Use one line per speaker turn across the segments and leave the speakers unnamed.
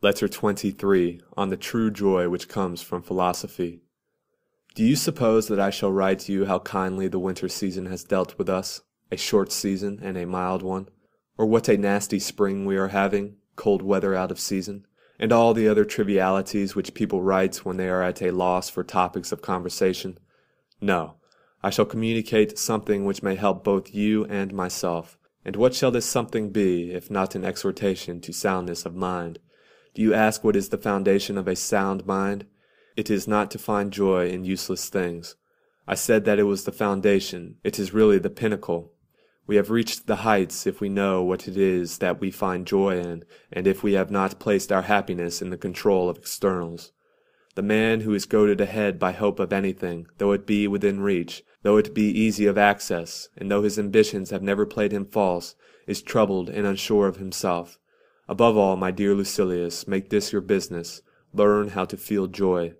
Letter 23 On the True Joy Which Comes from Philosophy. Do you suppose that I shall write to you how kindly the winter season has dealt with us, a short season and a mild one, or what a nasty spring we are having, cold weather out of season, and all the other trivialities which people write when they are at a loss for topics of conversation? No, I shall communicate something which may help both you and myself, and what shall this something be if not an exhortation to soundness of mind? Do you ask what is the foundation of a sound mind? It is not to find joy in useless things. I said that it was the foundation. It is really the pinnacle. We have reached the heights if we know what it is that we find joy in, and if we have not placed our happiness in the control of externals. The man who is goaded ahead by hope of anything, though it be within reach, though it be easy of access, and though his ambitions have never played him false, is troubled and unsure of himself. Above all, my dear Lucilius, make this your business, learn how to feel joy.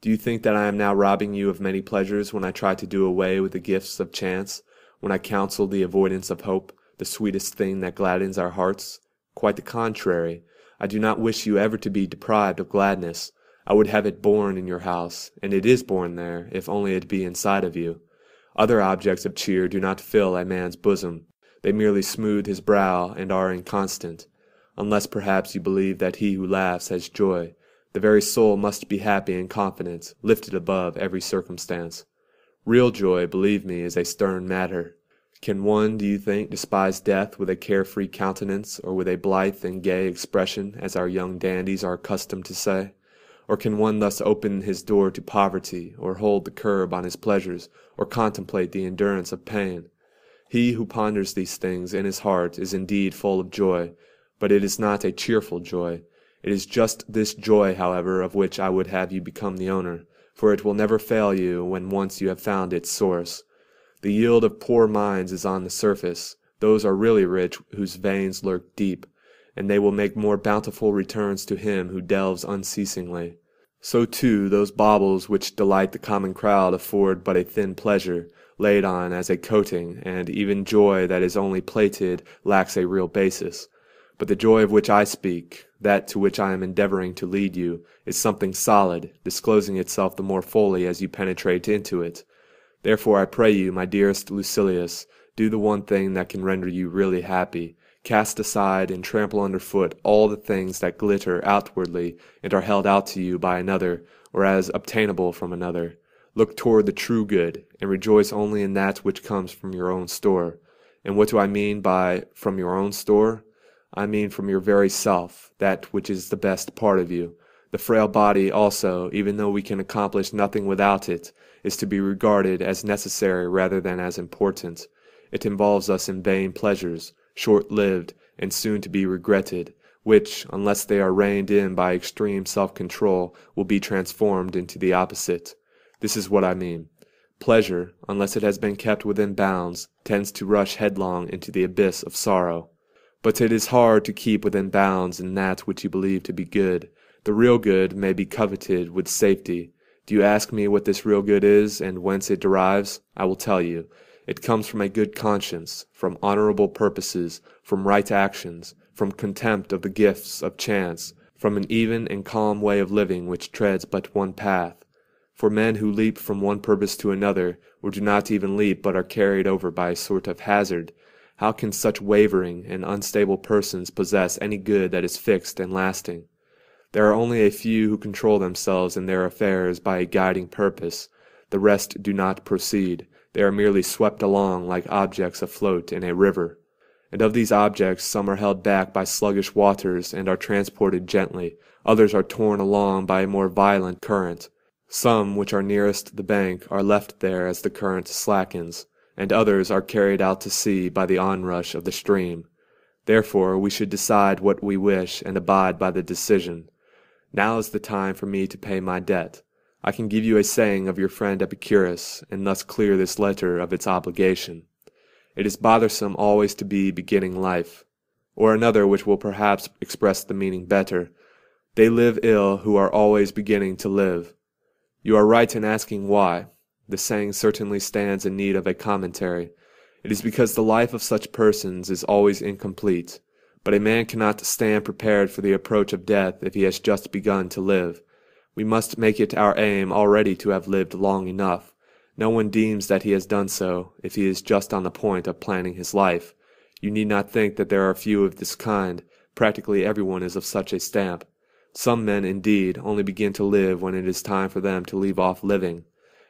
Do you think that I am now robbing you of many pleasures when I try to do away with the gifts of chance, when I counsel the avoidance of hope, the sweetest thing that gladdens our hearts? Quite the contrary. I do not wish you ever to be deprived of gladness. I would have it born in your house, and it is born there, if only it be inside of you. Other objects of cheer do not fill a man's bosom. They merely smooth his brow and are inconstant unless perhaps you believe that he who laughs has joy. The very soul must be happy and confident, lifted above every circumstance. Real joy, believe me, is a stern matter. Can one, do you think, despise death with a carefree countenance, or with a blithe and gay expression, as our young dandies are accustomed to say? Or can one thus open his door to poverty, or hold the curb on his pleasures, or contemplate the endurance of pain? He who ponders these things in his heart is indeed full of joy, but it is not a cheerful joy. It is just this joy, however, of which I would have you become the owner, for it will never fail you when once you have found its source. The yield of poor minds is on the surface. Those are really rich whose veins lurk deep, and they will make more bountiful returns to him who delves unceasingly. So too those baubles which delight the common crowd afford but a thin pleasure, laid on as a coating, and even joy that is only plated lacks a real basis. But the joy of which I speak, that to which I am endeavoring to lead you, is something solid, disclosing itself the more fully as you penetrate into it. Therefore I pray you, my dearest Lucilius, do the one thing that can render you really happy, cast aside and trample under foot all the things that glitter outwardly and are held out to you by another, or as obtainable from another. Look toward the true good, and rejoice only in that which comes from your own store. And what do I mean by from your own store? I mean from your very self, that which is the best part of you. The frail body also, even though we can accomplish nothing without it, is to be regarded as necessary rather than as important. It involves us in vain pleasures, short-lived, and soon to be regretted, which, unless they are reined in by extreme self-control, will be transformed into the opposite. This is what I mean. Pleasure, unless it has been kept within bounds, tends to rush headlong into the abyss of sorrow. But it is hard to keep within bounds in that which you believe to be good. The real good may be coveted with safety. Do you ask me what this real good is and whence it derives? I will tell you. It comes from a good conscience, from honorable purposes, from right actions, from contempt of the gifts of chance, from an even and calm way of living which treads but one path. For men who leap from one purpose to another, or do not even leap but are carried over by a sort of hazard, how can such wavering and unstable persons possess any good that is fixed and lasting? There are only a few who control themselves in their affairs by a guiding purpose. The rest do not proceed. They are merely swept along like objects afloat in a river. And of these objects, some are held back by sluggish waters and are transported gently. Others are torn along by a more violent current. Some, which are nearest the bank, are left there as the current slackens and others are carried out to sea by the onrush of the stream. Therefore we should decide what we wish and abide by the decision. Now is the time for me to pay my debt. I can give you a saying of your friend Epicurus, and thus clear this letter of its obligation. It is bothersome always to be beginning life. Or another which will perhaps express the meaning better. They live ill who are always beginning to live. You are right in asking why. The saying certainly stands in need of a commentary. It is because the life of such persons is always incomplete, but a man cannot stand prepared for the approach of death if he has just begun to live. We must make it our aim already to have lived long enough. No one deems that he has done so if he is just on the point of planning his life. You need not think that there are few of this kind. Practically everyone is of such a stamp. Some men, indeed, only begin to live when it is time for them to leave off living.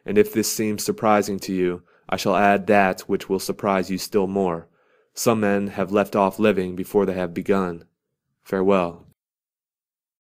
And if this seems surprising to you, I shall add that which will surprise you still more. Some men have left off living before they have begun. Farewell,